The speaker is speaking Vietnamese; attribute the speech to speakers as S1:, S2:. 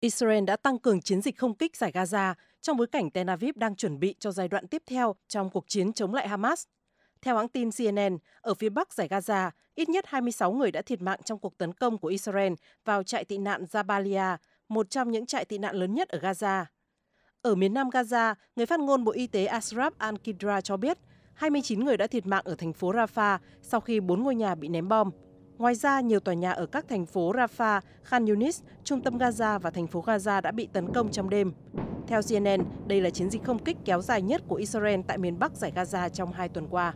S1: Israel đã tăng cường chiến dịch không kích giải Gaza trong bối cảnh Tel Aviv đang chuẩn bị cho giai đoạn tiếp theo trong cuộc chiến chống lại Hamas. Theo hãng tin CNN, ở phía bắc giải Gaza, ít nhất 26 người đã thiệt mạng trong cuộc tấn công của Israel vào trại tị nạn Jabalia, một trong những trại tị nạn lớn nhất ở Gaza. Ở miền nam Gaza, người phát ngôn Bộ Y tế Ashraf Al-Kidra cho biết 29 người đã thiệt mạng ở thành phố Rafah sau khi 4 ngôi nhà bị ném bom. Ngoài ra, nhiều tòa nhà ở các thành phố Rafah, Khan Yunis, trung tâm Gaza và thành phố Gaza đã bị tấn công trong đêm. Theo CNN, đây là chiến dịch không kích kéo dài nhất của Israel tại miền Bắc giải Gaza trong hai tuần qua.